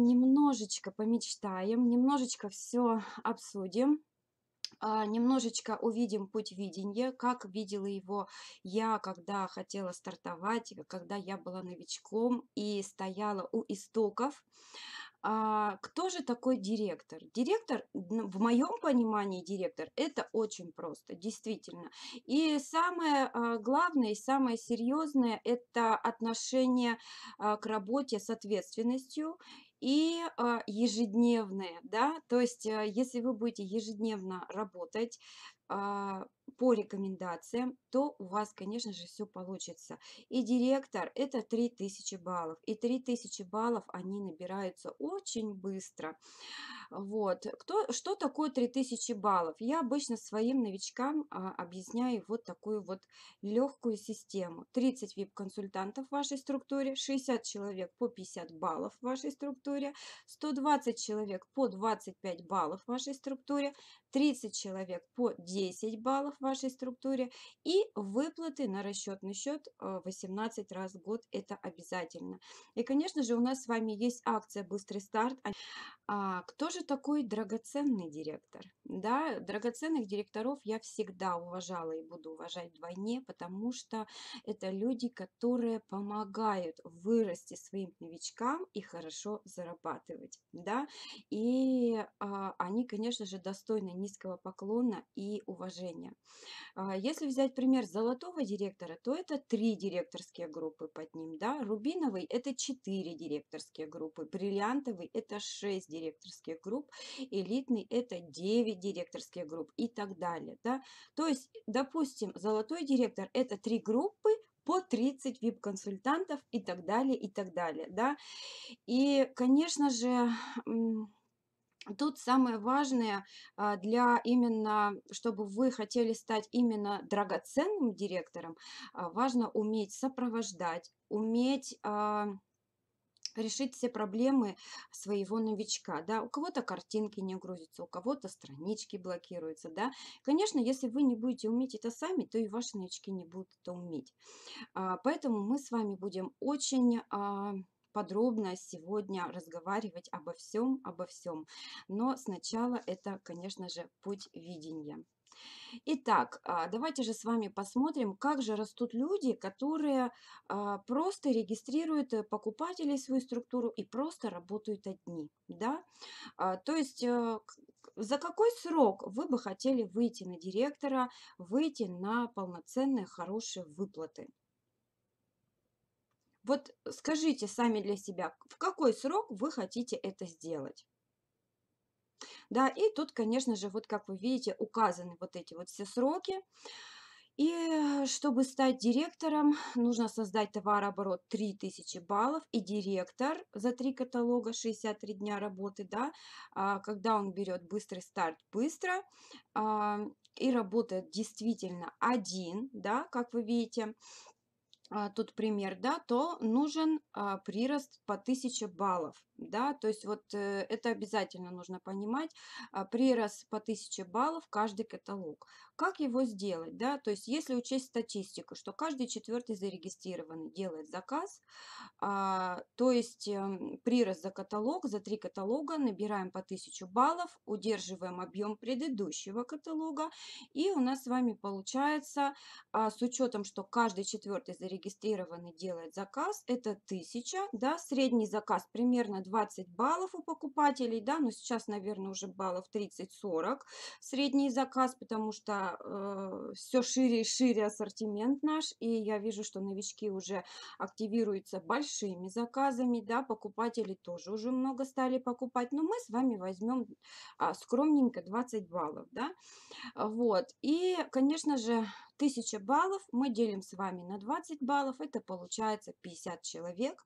немножечко помечтаем, немножечко все обсудим а, немножечко увидим путь видения, как видела его я, когда хотела стартовать, когда я была новичком и стояла у истоков. А, кто же такой директор? Директор, ну, в моем понимании директор, это очень просто, действительно. И самое а, главное, и самое серьезное, это отношение к работе с ответственностью и а, ежедневные, да, то есть э, если вы будете ежедневно работать, а, по рекомендациям, то у вас, конечно же, все получится. И директор – это 3000 баллов. И 3000 баллов они набираются очень быстро. Вот. Кто, что такое 3000 баллов? Я обычно своим новичкам а, объясняю вот такую вот легкую систему. 30 вип-консультантов в вашей структуре, 60 человек по 50 баллов в вашей структуре, 120 человек по 25 баллов в вашей структуре, 30 человек по 10 баллов вашей структуре и выплаты на расчетный счет 18 э, раз в год. Это обязательно. И, конечно же, у нас с вами есть акция «Быстрый старт». А кто же такой драгоценный директор? Да, драгоценных директоров я всегда уважала и буду уважать вдвойне, потому что это люди, которые помогают вырасти своим новичкам и хорошо зарабатывать. Да? И а, они, конечно же, достойны низкого поклона и уважения. А, если взять пример золотого директора, то это три директорские группы под ним. Да? Рубиновый – это четыре директорские группы, бриллиантовый – это шесть директорских групп, элитный – это 9 директорских групп и так далее. Да? То есть, допустим, золотой директор – это 3 группы по 30 вип-консультантов и так далее, и так далее. Да? И, конечно же, Тут самое важное а, для именно, чтобы вы хотели стать именно драгоценным директором, а, важно уметь сопровождать, уметь а, решить все проблемы своего новичка. Да? У кого-то картинки не грузятся, у кого-то странички блокируются. Да? Конечно, если вы не будете уметь это сами, то и ваши новички не будут это уметь. А, поэтому мы с вами будем очень а, подробно сегодня разговаривать обо всем, обо всем. Но сначала это, конечно же, путь видения. Итак, а, давайте же с вами посмотрим, как же растут люди, которые а, просто регистрируют э, покупателей свою структуру и просто работают одни. Да? А, то есть э, за какой срок вы бы хотели выйти на директора, выйти на полноценные хорошие выплаты? Вот скажите сами для себя, в какой срок вы хотите это сделать? Да, и тут, конечно же, вот как вы видите, указаны вот эти вот все сроки. И чтобы стать директором, нужно создать товарооборот 3000 баллов, и директор за три каталога 63 дня работы, да, а, когда он берет быстрый старт быстро а, и работает действительно один, да, как вы видите, а, тут пример, да, то нужен прирост по 1000 баллов. Да, то есть вот э, это обязательно нужно понимать. А, прирост по 1000 баллов каждый каталог. Как его сделать? Да, то есть если учесть статистику, что каждый четвертый зарегистрированный делает заказ, а, то есть эм, прирост за каталог, за три каталога набираем по 1000 баллов, удерживаем объем предыдущего каталога, и у нас с вами получается, а, с учетом, что каждый четвертый зарегистрированный делает заказ, это 1000, да, средний заказ примерно 20 баллов у покупателей, да, но сейчас, наверное, уже баллов 30-40 средний заказ, потому что э, все шире и шире ассортимент наш, и я вижу, что новички уже активируются большими заказами, да, покупатели тоже уже много стали покупать, но мы с вами возьмем а, скромненько 20 баллов, да, вот, и, конечно же, 1000 баллов мы делим с вами на 20 баллов, это получается 50 человек,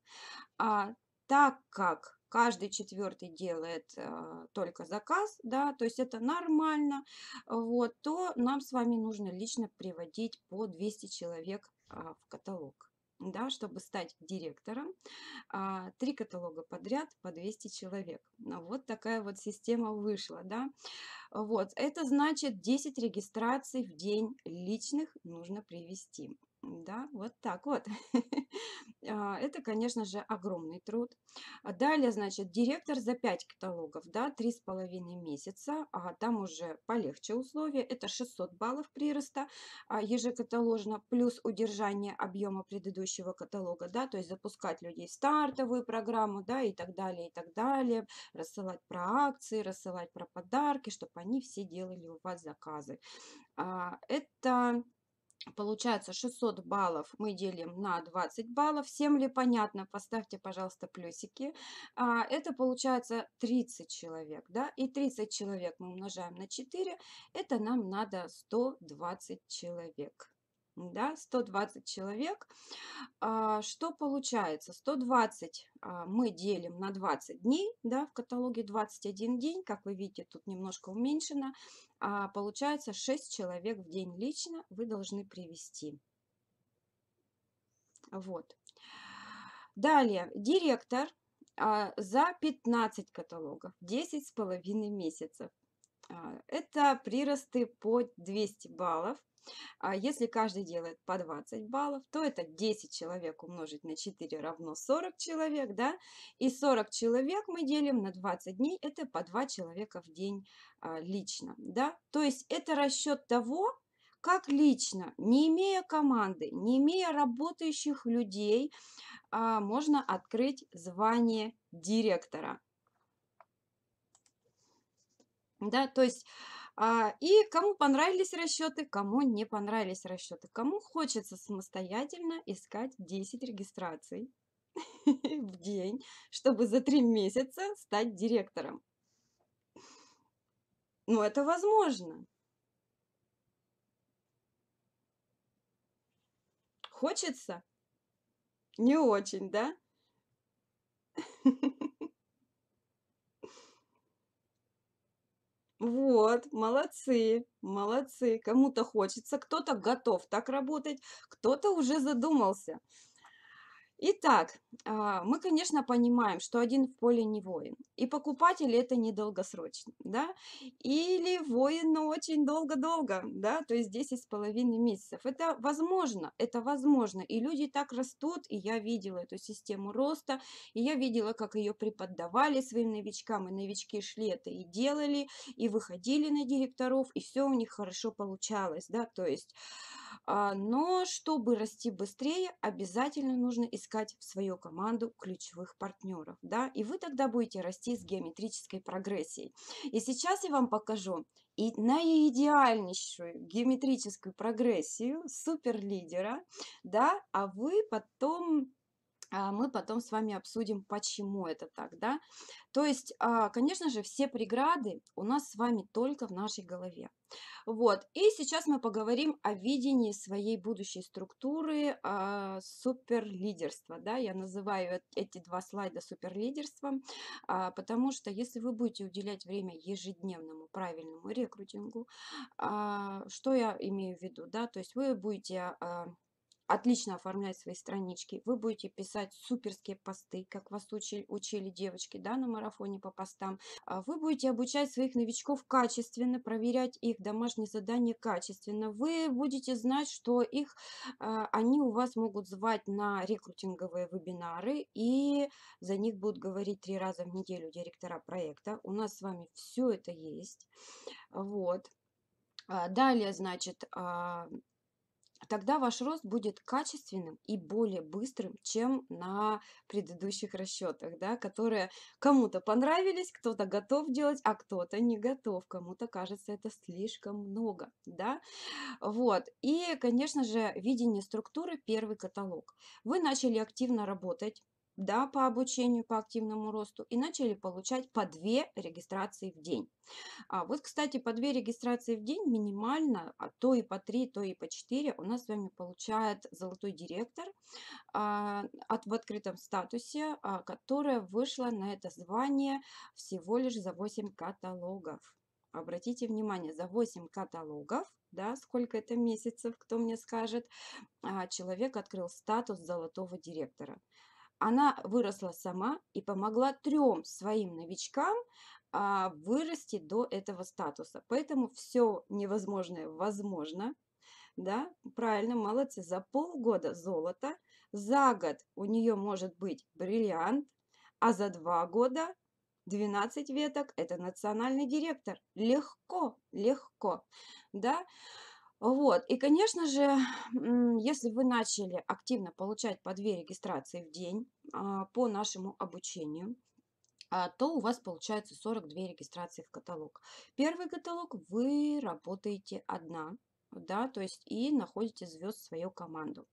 а так как каждый четвертый делает а, только заказ, да, то есть это нормально, вот, то нам с вами нужно лично приводить по 200 человек а, в каталог. Да, чтобы стать директором, а, три каталога подряд по 200 человек. Ну, вот такая вот система вышла. Да? Вот, это значит 10 регистраций в день личных нужно привести. Да, вот так вот. А, это, конечно же, огромный труд. А далее, значит, директор за 5 каталогов, да, 3,5 месяца, а там уже полегче условия. Это 600 баллов прироста а, ежекаталожно, плюс удержание объема предыдущего каталога, да, то есть запускать людей в стартовую программу, да, и так далее, и так далее, рассылать про акции, рассылать про подарки, чтобы они все делали у вас заказы. Это Получается 600 баллов мы делим на 20 баллов. Всем ли понятно? Поставьте, пожалуйста, плюсики. А, это получается 30 человек. Да? И 30 человек мы умножаем на 4. Это нам надо 120 человек да, 120 человек. А, что получается? 120 а, мы делим на 20 дней, да, в каталоге 21 день, как вы видите, тут немножко уменьшено. А, получается 6 человек в день лично вы должны привести. Вот. Далее, директор за 15 каталогов, 10 с половиной месяцев. А, это приросты по 200 баллов. А если каждый делает по 20 баллов, то это 10 человек умножить на 4 равно 40 человек, да, и 40 человек мы делим на 20 дней, это по 2 человека в день а, лично, да, то есть это расчет того, как лично, не имея команды, не имея работающих людей, можно открыть звание директора. Да, то есть, а, и кому понравились расчеты, кому не понравились расчеты, кому хочется самостоятельно искать 10 регистраций в день, чтобы за 3 месяца стать директором. Ну, это возможно. Хочется? Не очень, да? Вот, молодцы, молодцы. Кому-то хочется, кто-то готов так работать, кто-то уже задумался. Итак, а, мы, конечно, понимаем, что один в поле не воин, и покупатель это недолгосрочно, да, или воин, но очень долго-долго, да, то есть 10 с половиной месяцев. Это возможно, это возможно, и люди так растут, и я видела эту систему роста, и я видела, как ее преподавали своим новичкам, и новички шли это и делали, и выходили на директоров, и все у них хорошо получалось, да, то есть... А, но чтобы расти быстрее, обязательно нужно искать в свою команду ключевых партнеров. Да? И вы тогда будете расти с геометрической прогрессией. И сейчас я вам покажу и наидеальнейшую геометрическую прогрессию суперлидера, да, а вы потом а, мы потом с вами обсудим, почему это так, да. То есть, а, конечно же, все преграды у нас с вами только в нашей голове. Вот, и сейчас мы поговорим о видении своей будущей структуры а, суперлидерства, да, я называю эти два слайда суперлидерством, потому что если вы будете уделять время ежедневному правильному рекрутингу, что я имею в виду, да, то есть вы будете отлично оформлять свои странички, вы будете писать суперские посты, как вас учили, учили девочки да, на марафоне по постам, а вы будете обучать своих новичков качественно, проверять их домашние задания качественно, вы будете знать, что их, а, они у вас могут звать на рекрутинговые вебинары, и за них будут говорить три раза в неделю директора проекта. У нас с вами все это есть. Вот. А далее, значит, тогда ваш рост будет качественным и более быстрым, чем на предыдущих расчетах, да, которые кому-то понравились, кто-то готов делать, а кто-то не готов, кому-то кажется это слишком много, да, вот, и, конечно же, видение структуры, первый каталог. Вы начали активно работать, да, по обучению, по активному росту и начали получать по 2 регистрации в день. А вот, кстати, по 2 регистрации в день минимально, а то и по 3, то и по 4 у нас с вами получает золотой директор а, от, в открытом статусе, а, которая вышла на это звание всего лишь за 8 каталогов. Обратите внимание, за 8 каталогов, да, сколько это месяцев, кто мне скажет, а, человек открыл статус золотого директора она выросла сама и помогла трем своим новичкам а, вырасти до этого статуса. Поэтому все невозможное возможно. Да, правильно, молодцы. За полгода золото, за год у нее может быть бриллиант, а за два года 12 веток – это национальный директор. Легко, легко. Да? Вот. И, конечно же, если вы начали активно получать по две регистрации в день а, по нашему обучению, а, то у вас получается 42 регистрации в каталог. Первый каталог вы работаете одна, да, то есть и находите звезд в свою команду.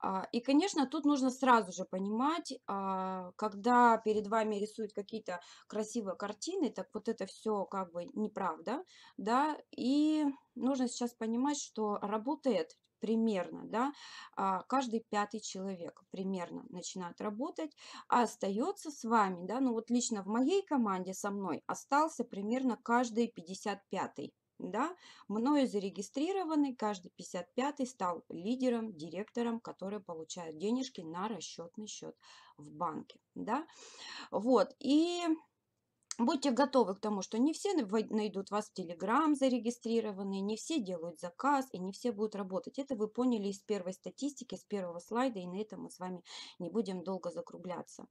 А, и, конечно, тут нужно сразу же понимать, а, когда перед вами рисуют какие-то красивые картины, так вот это все как бы неправда, да, и нужно сейчас понимать, что работает примерно, да, а, каждый пятый человек примерно начинает работать, а остается с вами, да, ну вот лично в моей команде со мной остался примерно каждый 55 пятый да, мною зарегистрированный, каждый 55-й стал лидером, директором, который получает денежки на расчетный счет в банке, да, вот, и Будьте готовы к тому, что не все найдут вас в Telegram зарегистрированные, не все делают заказ и не все будут работать. Это вы поняли из первой статистики, с первого слайда, и на этом мы с вами не будем долго закругляться.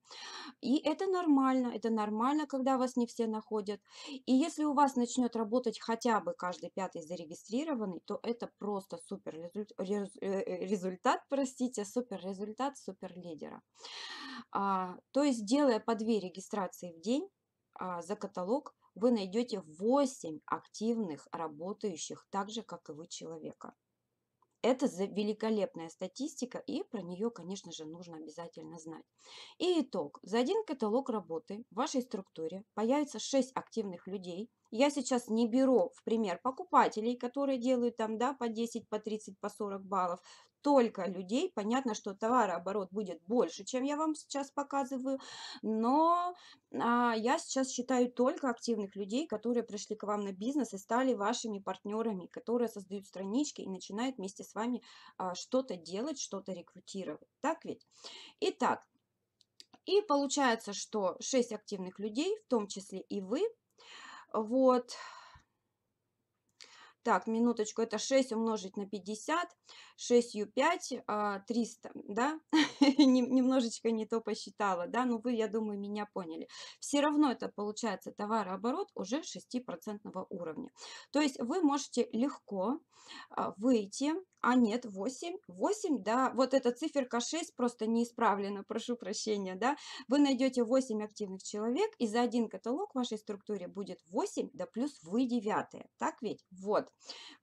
И это нормально, это нормально, когда вас не все находят. И если у вас начнет работать хотя бы каждый пятый зарегистрированный, то это просто супер э, результат, простите, супер результат супер лидера. А, то есть делая по две регистрации в день, а, за каталог вы найдете 8 активных, работающих так же, как и вы, человека. Это великолепная статистика, и про нее, конечно же, нужно обязательно знать. И итог. За один каталог работы в вашей структуре появится 6 активных людей – я сейчас не беру в пример покупателей, которые делают там да, по 10, по 30, по 40 баллов, только людей. Понятно, что товарооборот будет больше, чем я вам сейчас показываю, но а, я сейчас считаю только активных людей, которые пришли к вам на бизнес и стали вашими партнерами, которые создают странички и начинают вместе с вами а, что-то делать, что-то рекрутировать. Так ведь? Итак, и получается, что 6 активных людей, в том числе и вы, вот. Так, минуточку, это 6 умножить на 50, 6u5, 300, да? Немножечко не то посчитала, да? Ну вы, я думаю, меня поняли. Все равно это получается товарооборот уже 6% уровня. То есть вы можете легко а, выйти, а нет, 8, 8, да, вот эта циферка 6 просто не исправлена, прошу прощения, да? Вы найдете 8 активных человек, и за один каталог в вашей структуре будет 8, да плюс вы 9, так ведь? Вот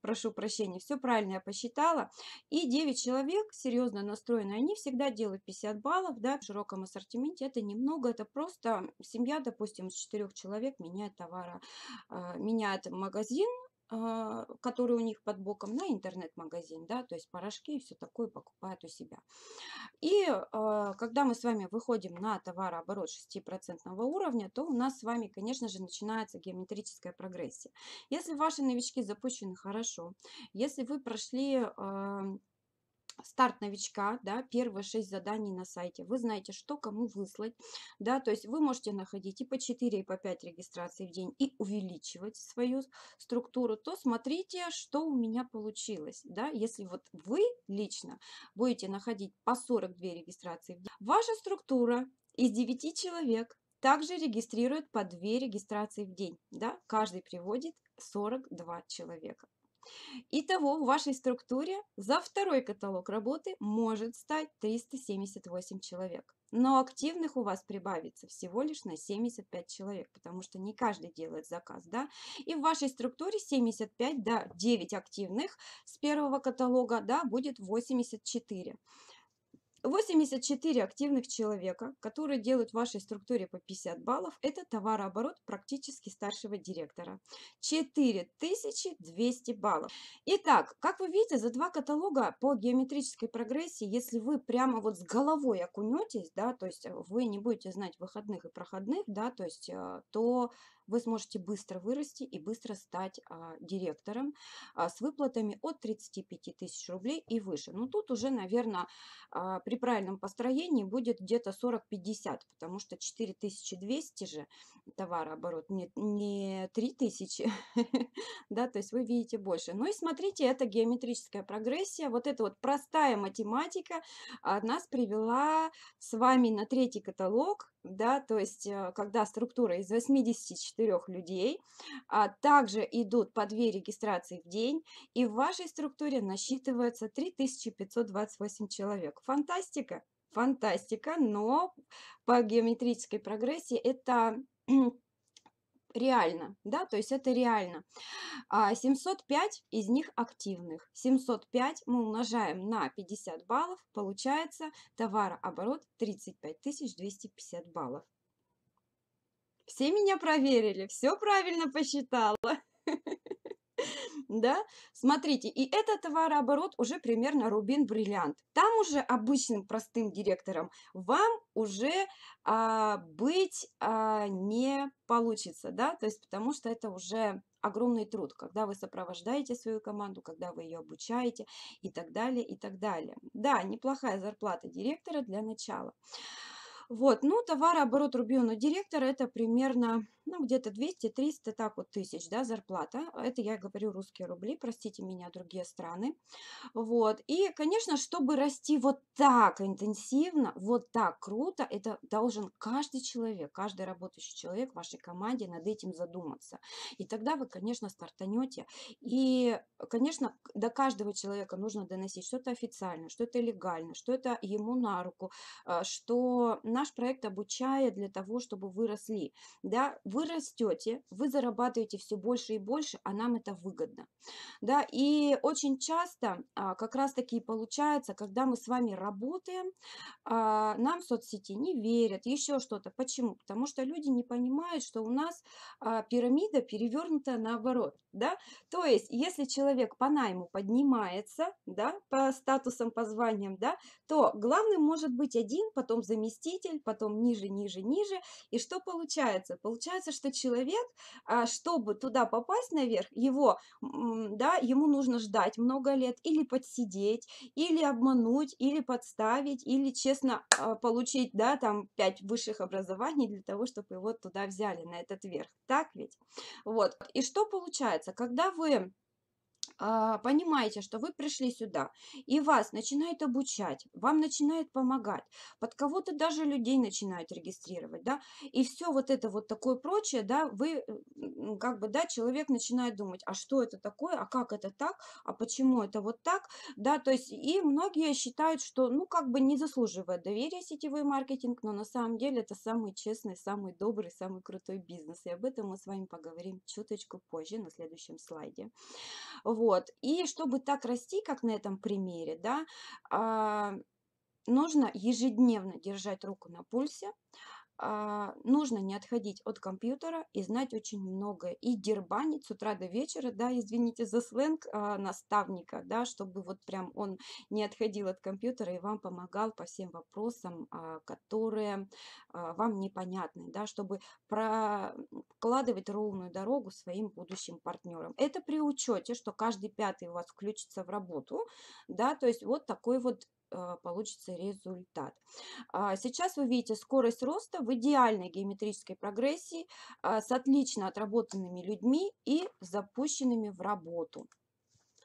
прошу прощения, все правильно я посчитала. И 9 человек, серьезно настроены, они всегда делают 50 баллов, да, в широком ассортименте это немного, это просто семья, допустим, из 4 человек меняет товара, а, меняет магазин, а, который у них под боком, на интернет-магазин, да, то есть порошки и все такое покупают у себя. И а, когда мы с вами выходим на товарооборот 6% уровня, то у нас с вами, конечно же, начинается геометрическая прогрессия. Если ваши новички запущены хорошо, если вы прошли старт новичка, да, первые 6 заданий на сайте. Вы знаете, что кому выслать, да, то есть вы можете находить и по 4, и по 5 регистраций в день и увеличивать свою структуру, то смотрите, что у меня получилось, да, если вот вы лично будете находить по 42 регистрации в день, ваша структура из 9 человек также регистрирует по 2 регистрации в день, да, каждый приводит 42 человека. Итого в вашей структуре за второй каталог работы может стать 378 человек. Но активных у вас прибавится всего лишь на 75 человек, потому что не каждый делает заказ, да? И в вашей структуре 75, да, 9 активных с первого каталога, да, будет 84. 84 активных человека, которые делают в вашей структуре по 50 баллов, это товарооборот практически старшего директора. 4200 баллов. Итак, как вы видите, за два каталога по геометрической прогрессии, если вы прямо вот с головой окунетесь, да, то есть вы не будете знать выходных и проходных, да, то есть, э, то вы сможете быстро вырасти и быстро стать а, директором а, с выплатами от 35 тысяч рублей и выше. Но ну, тут уже, наверное, а, при правильном построении будет где-то 40-50, потому что 4200 же товарооборот, не, не 3000, да, то есть вы видите больше. Ну и смотрите, это геометрическая прогрессия, вот эта вот простая математика а, нас привела с вами на третий каталог, да, то есть э, когда структура из 84 людей, а также идут по две регистрации в день, и в вашей структуре насчитывается 3528 человек. Фантастика, фантастика, но по геометрической прогрессии это реально, да, то есть это реально. 705 а, из них активных. 705 мы умножаем на 50 баллов, получается товарооборот 35 250 баллов. Все меня проверили, все правильно посчитала. да? Смотрите, и это товарооборот уже примерно рубин-бриллиант. Там уже обычным простым директором вам уже а, быть а, не получится, да, то есть потому что это уже огромный труд, когда вы сопровождаете свою команду, когда вы ее обучаете и так далее, и так далее. Да, неплохая зарплата директора для начала. Вот, ну, товарооборот Рубиона директора это примерно ну, где-то 200-300 так вот тысяч, да, зарплата. А это я говорю русские рубли, простите меня, другие страны. Вот, и, конечно, чтобы расти вот так интенсивно, вот так круто, это должен каждый человек, каждый работающий человек в вашей команде над этим задуматься. И тогда вы, конечно, стартанете. И, конечно, до каждого человека нужно доносить, что то официально, что то легально, что это ему на руку, э, что наш проект обучает для того, чтобы вы росли. Да, вы вы растете, вы зарабатываете все больше и больше, а нам это выгодно. Да, и очень часто а, как раз таки и получается, когда мы с вами работаем, а, нам соцсети не верят, еще что-то. Почему? Потому что люди не понимают, что у нас а, пирамида перевернута наоборот да, то есть если человек по найму поднимается, да, по статусам, по званиям, да, то главным может быть один, потом заместитель, потом ниже, ниже, ниже, и что получается? Получается, что человек, а, чтобы туда попасть наверх, его, да, ему нужно ждать много лет или подсидеть, или обмануть, или подставить, или честно а, получить, да, там, пять высших образований для того, чтобы его туда взяли, на этот верх, так ведь? Вот, и что получается? получается, когда вы а, понимаете, что вы пришли сюда, и вас начинают обучать, вам начинают помогать, под кого-то даже людей начинают регистрировать, да, и все вот это вот такое прочее, да, вы, как бы, да, человек начинает думать, а что это такое, а как это так, а почему это вот так, да, то есть, и многие считают, что, ну, как бы не заслуживает доверия сетевой маркетинг, но на самом деле это самый честный, самый добрый, самый крутой бизнес, и об этом мы с вами поговорим чуточку позже на следующем слайде. Вот. Вот. И чтобы так расти, как на этом примере, да, а, нужно ежедневно держать руку на пульсе, а, нужно не отходить от компьютера и знать очень многое. И дербанить с утра до вечера, да, извините за сленг а, наставника, да, чтобы вот прям он не отходил от компьютера и вам помогал по всем вопросам, а, которые вам непонятны, да, чтобы прокладывать ровную дорогу своим будущим партнерам. Это при учете, что каждый пятый у вас включится в работу, да, то есть вот такой вот Э, получится результат. А, сейчас вы видите скорость роста в идеальной геометрической прогрессии а, с отлично отработанными людьми и запущенными в работу.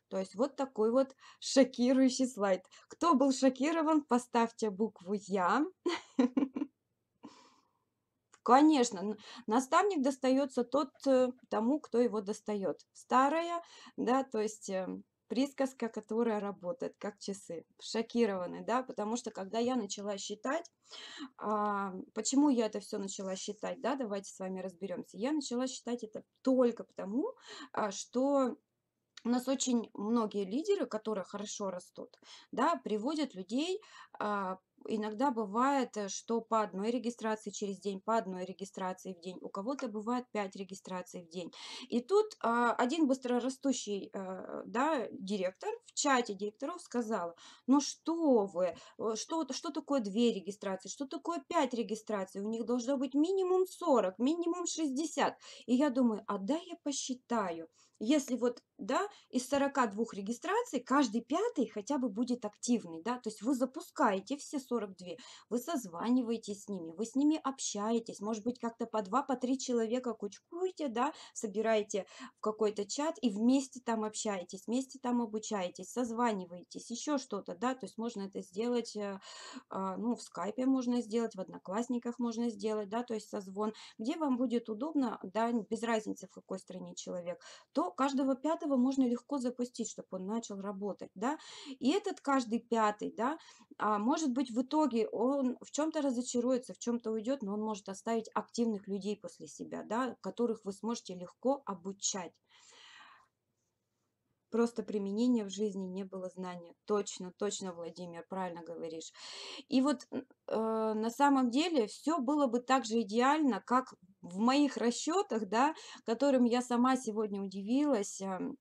То есть вот такой вот шокирующий слайд. Кто был шокирован, поставьте букву «Я». Конечно, наставник достается тот э, тому, кто его достает. Старая, да, то есть эм, присказка, которая работает, как часы. Шокированы, да, потому что когда я начала считать, а, почему я это все начала считать, да, давайте с вами разберемся. Я начала считать это только потому, а, что у нас очень многие лидеры, которые хорошо растут, да, приводят людей а, иногда бывает, э, что по одной регистрации через день, по одной регистрации в день, у кого-то бывает 5 регистраций в день. И тут а, один быстрорастущий э, да, директор в чате директоров сказал, ну что вы, э, что, что такое 2 регистрации, что такое 5 регистраций, у них должно быть минимум 40, минимум 60. И я думаю, а да я посчитаю если вот, да, из 42 регистраций каждый пятый хотя бы будет активный, да, то есть вы запускаете все 42, вы созваниваетесь с ними, вы с ними общаетесь, может быть, как-то по два, по три человека кучкуете, да, собираете в какой-то чат и вместе там общаетесь, вместе там обучаетесь, созваниваетесь, еще что-то, да, то есть можно это сделать, э, а, ну, в скайпе можно сделать, в одноклассниках можно сделать, да, то есть созвон, где вам будет удобно, да, без разницы в какой стране человек, то каждого пятого можно легко запустить, чтобы он начал работать, да, и этот каждый пятый, да, а, может быть, в итоге он в чем-то разочаруется, в чем-то уйдет, но он может оставить активных людей после себя, да, которых вы сможете легко обучать. Просто применения в жизни не было знания. Точно, точно, Владимир, правильно говоришь. И вот э, на самом деле все было бы так же идеально, как в моих расчетах, да, которым я сама сегодня удивилась, эм,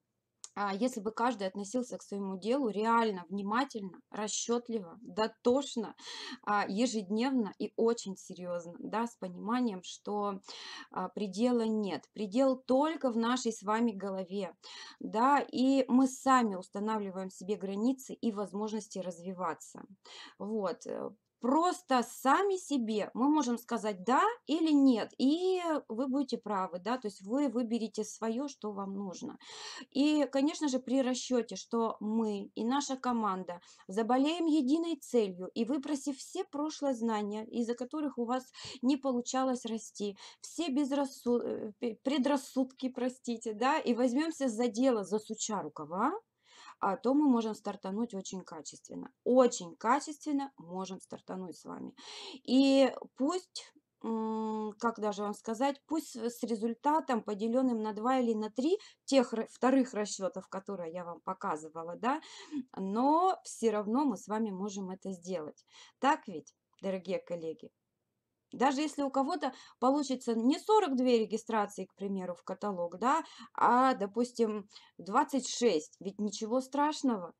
а, если бы каждый относился к своему делу реально, внимательно, расчетливо, дотошно, а, ежедневно и очень серьезно, да, с пониманием, что а, предела нет. Предел только в нашей с вами голове, да, и мы сами устанавливаем себе границы и возможности развиваться. Вот, э, просто сами себе мы можем сказать да или нет, и вы будете правы, да, то есть вы выберете свое, что вам нужно. И, конечно же, при расчете, что мы и наша команда заболеем единой целью, и выбросив все прошлые знания, из-за которых у вас не получалось расти, все безрассуд... Э, предрассудки, простите, да, и возьмемся за дело, за суча рукава, а то мы можем стартануть очень качественно. Очень качественно можем стартануть с вами. И пусть как даже вам сказать, пусть с результатом, поделенным на 2 или на 3 тех вторых расчетов, которые я вам показывала, да, но все равно мы с вами можем это сделать. Так ведь, дорогие коллеги? Даже если у кого-то получится не 42 регистрации, к примеру, в каталог, да, а, допустим, 26, ведь ничего страшного.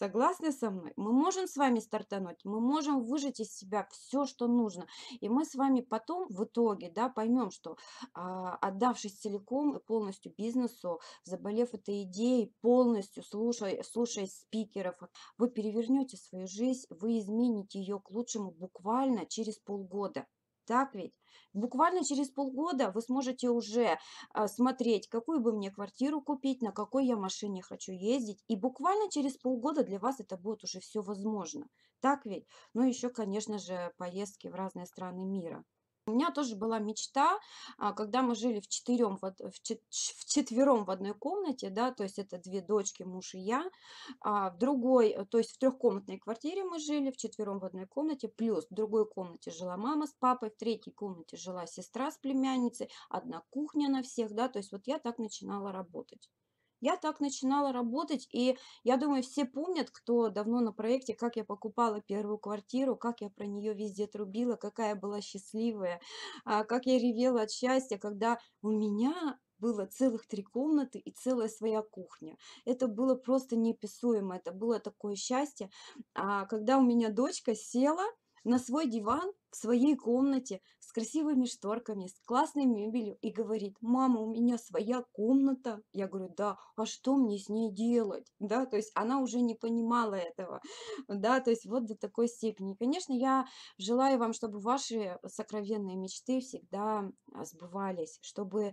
Согласны со мной? Мы можем с вами стартануть, мы можем выжать из себя все, что нужно. И мы с вами потом в итоге да, поймем, что а, отдавшись целиком и полностью бизнесу, заболев этой идеей, полностью слушая, слушая спикеров, вы перевернете свою жизнь, вы измените ее к лучшему буквально через полгода. Так ведь? Буквально через полгода вы сможете уже а, смотреть, какую бы мне квартиру купить, на какой я машине хочу ездить. И буквально через полгода для вас это будет уже все возможно. Так ведь? Ну еще, конечно же, поездки в разные страны мира. У меня тоже была мечта, а, когда мы жили в четвером, в четвером в одной комнате, да, то есть это две дочки, муж и я, а, в другой, то есть в трехкомнатной квартире мы жили, в четвером в одной комнате, плюс в другой комнате жила мама с папой, в третьей комнате жила сестра с племянницей, одна кухня на всех, да, то есть вот я так начинала работать. Я так начинала работать, и я думаю, все помнят, кто давно на проекте, как я покупала первую квартиру, как я про нее везде трубила, какая была счастливая, а, как я ревела от счастья, когда у меня было целых три комнаты и целая своя кухня. Это было просто неописуемо, это было такое счастье. А когда у меня дочка села на свой диван в своей комнате, с красивыми шторками, с классной мебелью и говорит, мама, у меня своя комната. Я говорю, да, а что мне с ней делать? Да, то есть она уже не понимала этого. Да, то есть вот до такой степени. конечно, я желаю вам, чтобы ваши сокровенные мечты всегда а, сбывались, чтобы э,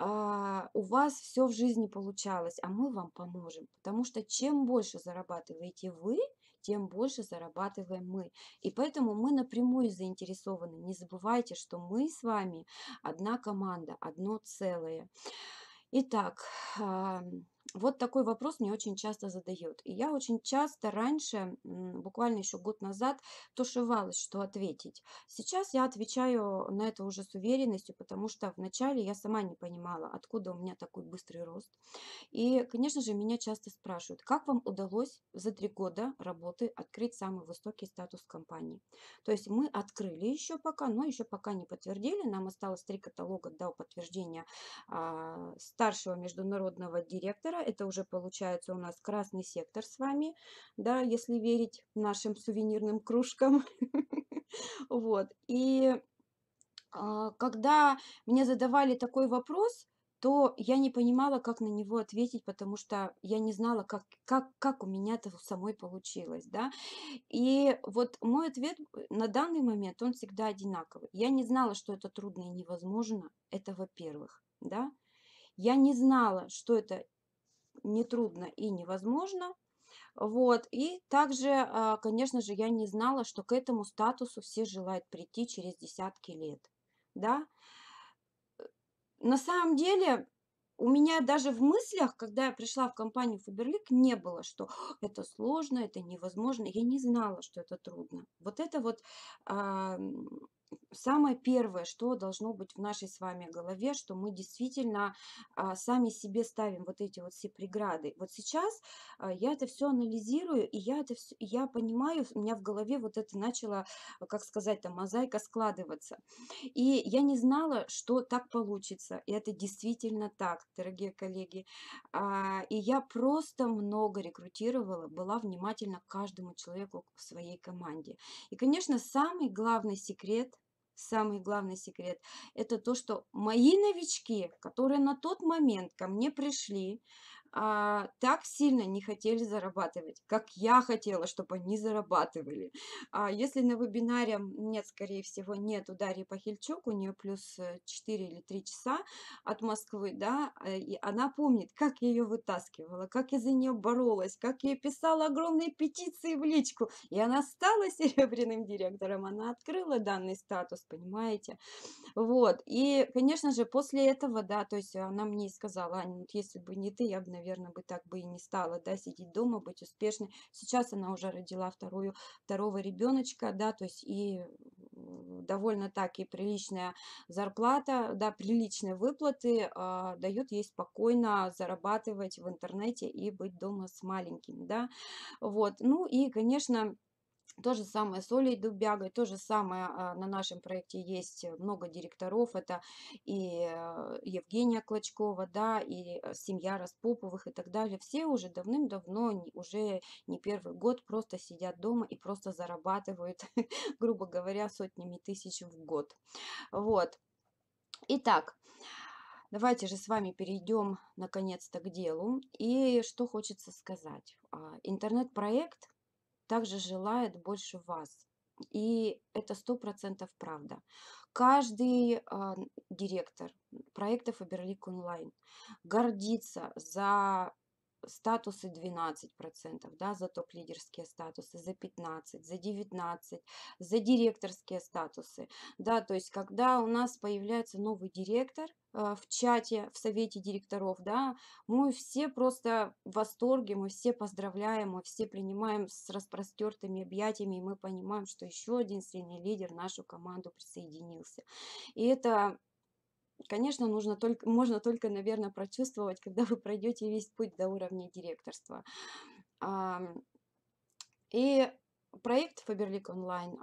у вас все в жизни получалось, а мы вам поможем. Потому что чем больше зарабатываете вы, тем больше зарабатываем мы. И поэтому мы напрямую заинтересованы. Не забывайте, что мы с вами одна команда, одно целое. Итак, вот такой вопрос мне очень часто задают. И я очень часто раньше, буквально еще год назад, тушевалась, что ответить. Сейчас я отвечаю на это уже с уверенностью, потому что вначале я сама не понимала, откуда у меня такой быстрый рост. И, конечно же, меня часто спрашивают, как вам удалось за три года работы открыть самый высокий статус компании. То есть мы открыли еще пока, но еще пока не подтвердили. Нам осталось три каталога до подтверждения а, старшего международного директора сектора. Это уже получается у нас красный сектор с вами, да, если верить нашим сувенирным кружкам. Вот. И а, когда мне задавали такой вопрос, то я не понимала, как на него ответить, потому что я не знала, как, как, как у меня это самой получилось, да. И вот мой ответ на данный момент, он всегда одинаковый. Я не знала, что это трудно и невозможно, это во-первых, да. Я не знала, что это нетрудно и невозможно. Вот. И также, а, конечно же, я не знала, что к этому статусу все желают прийти через десятки лет. Да? На самом деле, у меня даже в мыслях, когда я пришла в компанию Фаберлик, не было, что «А, это сложно, это невозможно. Я не знала, что это трудно. Вот это вот самое первое, что должно быть в нашей с вами голове, что мы действительно а, сами себе ставим вот эти вот все преграды. Вот сейчас а, я это все анализирую, и я это все, я понимаю, у меня в голове вот это начало, как сказать, там мозаика складываться. И я не знала, что так получится. И это действительно так, дорогие коллеги. А, и я просто много рекрутировала, была внимательна к каждому человеку в своей команде. И, конечно, самый главный секрет самый главный секрет, это то, что мои новички, которые на тот момент ко мне пришли, а, так сильно не хотели зарабатывать, как я хотела, чтобы они зарабатывали. А, если на вебинаре нет, скорее всего, нет у Дарьи Пахильчук, у нее плюс 4 э, или 3 часа от Москвы, да, а, и она помнит, как я ее вытаскивала, как я за нее боролась, как я писала огромные петиции в личку, и она стала серебряным директором, она открыла данный статус, понимаете, вот, и, конечно же, после этого, да, то есть она мне сказала, Аня, если бы не ты, я бы, наверное, бы так бы и не стала, да, сидеть дома, быть успешной. Сейчас она уже родила вторую, второго ребеночка, да, то есть и довольно так и приличная зарплата, да, приличные выплаты э, а, дают ей спокойно зарабатывать в интернете и быть дома с маленьким, да, вот, ну и, конечно, то же самое с Олей Дубягой, то же самое а, на нашем проекте есть много директоров, это и э, Евгения Клочкова, да, и э, семья Распоповых и так далее. Все уже давным-давно, уже не первый год просто сидят дома и просто зарабатывают, грубо говоря, сотнями тысяч в год. Вот. Итак, Давайте же с вами перейдем наконец-то к делу. И что хочется сказать. А, интернет-проект также желает больше вас. И это сто процентов правда. Каждый э, директор проектов Оберлик онлайн гордится за статусы 12%, да, за топ-лидерские статусы, за 15, за 19, за директорские статусы, да, то есть когда у нас появляется новый директор, э, в чате, в совете директоров, да, мы все просто в восторге, мы все поздравляем, мы все принимаем с распростертыми объятиями, и мы понимаем, что еще один сильный лидер в нашу команду присоединился. И это конечно, нужно только, можно только, наверное, прочувствовать, когда вы пройдете весь путь до уровня директорства. И проект Фаберлик Онлайн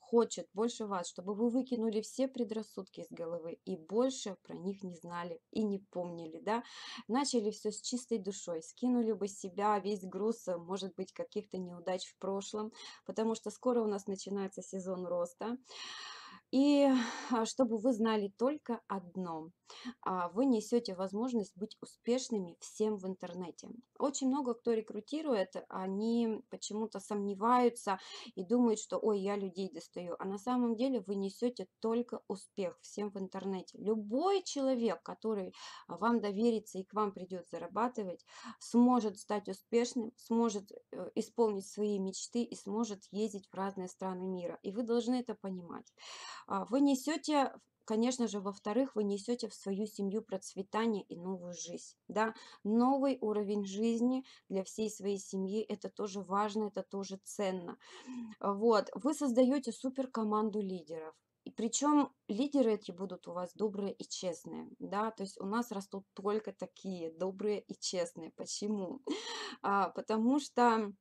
хочет больше вас, чтобы вы выкинули все предрассудки из головы и больше про них не знали и не помнили, да, начали все с чистой душой, скинули бы с себя весь груз, может быть, каких-то неудач в прошлом, потому что скоро у нас начинается сезон роста, и а, чтобы вы знали только одно, а, вы несете возможность быть успешными всем в интернете. Очень много кто рекрутирует, они почему-то сомневаются и думают, что ой, я людей достаю. А на самом деле вы несете только успех всем в интернете. Любой человек, который вам доверится и к вам придет зарабатывать, сможет стать успешным, сможет э, исполнить свои мечты и сможет ездить в разные страны мира. И вы должны это понимать. А, вы несете конечно же, во-вторых, вы несете в свою семью процветание и новую жизнь, да, новый уровень жизни для всей своей семьи, это тоже важно, это тоже ценно, вот, вы создаете супер команду лидеров, и причем лидеры эти будут у вас добрые и честные, да, то есть у нас растут только такие добрые и честные, почему? А, потому что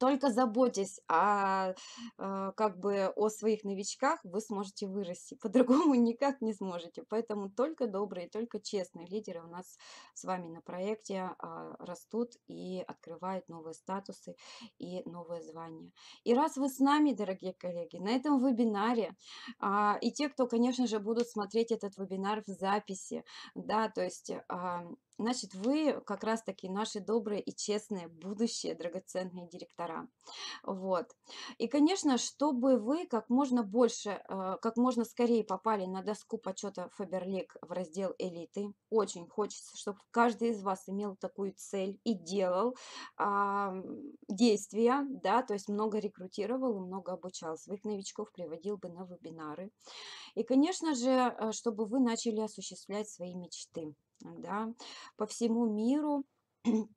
только заботясь о, э, как бы, о своих новичках, вы сможете вырасти. По-другому никак не сможете. Поэтому только добрые, только честные лидеры у нас с вами на проекте а, растут и открывают новые статусы и новые звания. И раз вы с нами, дорогие коллеги, на этом вебинаре, а, и те, кто, конечно же, будут смотреть этот вебинар в записи, да, то есть Значит, вы как раз-таки наши добрые и честные будущие драгоценные директора. Вот. И, конечно, чтобы вы как можно больше, э, как можно скорее попали на доску почета Фаберлик в раздел элиты, очень хочется, чтобы каждый из вас имел такую цель и делал а, действия, да, то есть много рекрутировал и много обучал своих новичков, приводил бы на вебинары. И, конечно же, э, чтобы вы начали осуществлять свои мечты да, по всему миру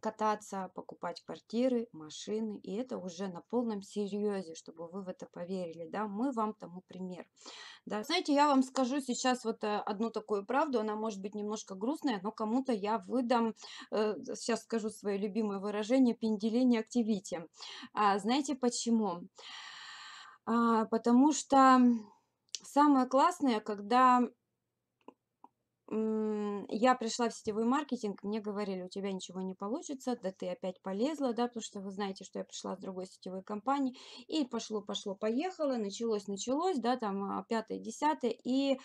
кататься, покупать квартиры, машины, и это уже на полном серьезе, чтобы вы в это поверили, да, мы вам тому пример, да. Знаете, я вам скажу сейчас вот э, одну такую правду, она может быть немножко грустная, но кому-то я выдам, э, сейчас скажу свое любимое выражение, пенделение активити. А, знаете почему? А, потому что самое классное, когда я пришла в сетевой маркетинг, мне говорили, у тебя ничего не получится, да ты опять полезла, да, потому что вы знаете, что я пришла с другой сетевой компании, и пошло, пошло, поехало, началось, началось, да, там, а, пятое, десятое, и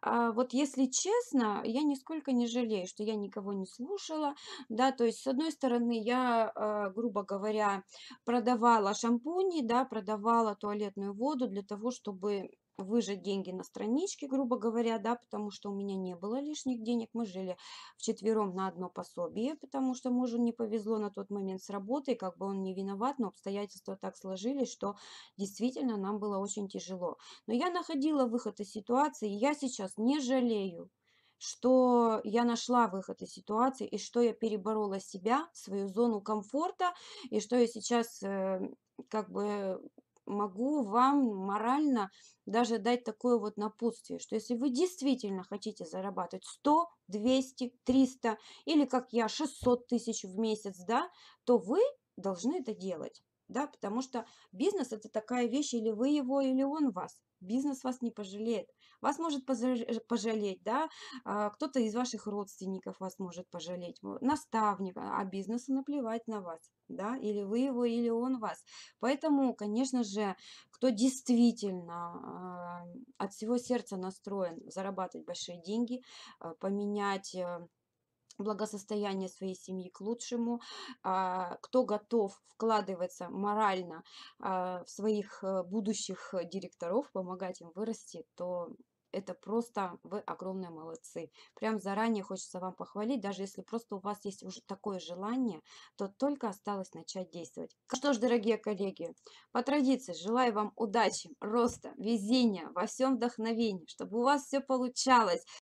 а, вот если честно, я нисколько не жалею, что я никого не слушала, да, то есть с одной стороны я, а, грубо говоря, продавала шампуни, да, продавала туалетную воду для того, чтобы выжать деньги на страничке, грубо говоря, да, потому что у меня не было лишних денег. Мы жили вчетвером на одно пособие, потому что мужу не повезло на тот момент с работой, как бы он не виноват, но обстоятельства так сложились, что действительно нам было очень тяжело. Но я находила выход из ситуации, и я сейчас не жалею, что я нашла выход из ситуации, и что я переборола себя, свою зону комфорта, и что я сейчас э, как бы могу вам морально даже дать такое вот напутствие, что если вы действительно хотите зарабатывать 100, 200, 300 или, как я, 600 тысяч в месяц, да, то вы должны это делать, да, потому что бизнес – это такая вещь, или вы его, или он вас. Бизнес вас не пожалеет вас может э, пожалеть, да, а, кто-то из ваших родственников вас может пожалеть, Наставника а бизнесу наплевать на вас, да, или вы его, или он вас. Поэтому, конечно же, кто действительно а, от всего сердца настроен зарабатывать большие деньги, а, поменять э, благосостояние своей семьи к лучшему, а, кто готов вкладываться морально а, в своих э, будущих директоров, помогать им вырасти, то это просто вы огромные молодцы. Прям заранее хочется вам похвалить, даже если просто у вас есть уже такое желание, то только осталось начать действовать. Ну что ж, дорогие коллеги, по традиции желаю вам удачи, роста, везения, во всем вдохновения, чтобы у вас все получалось,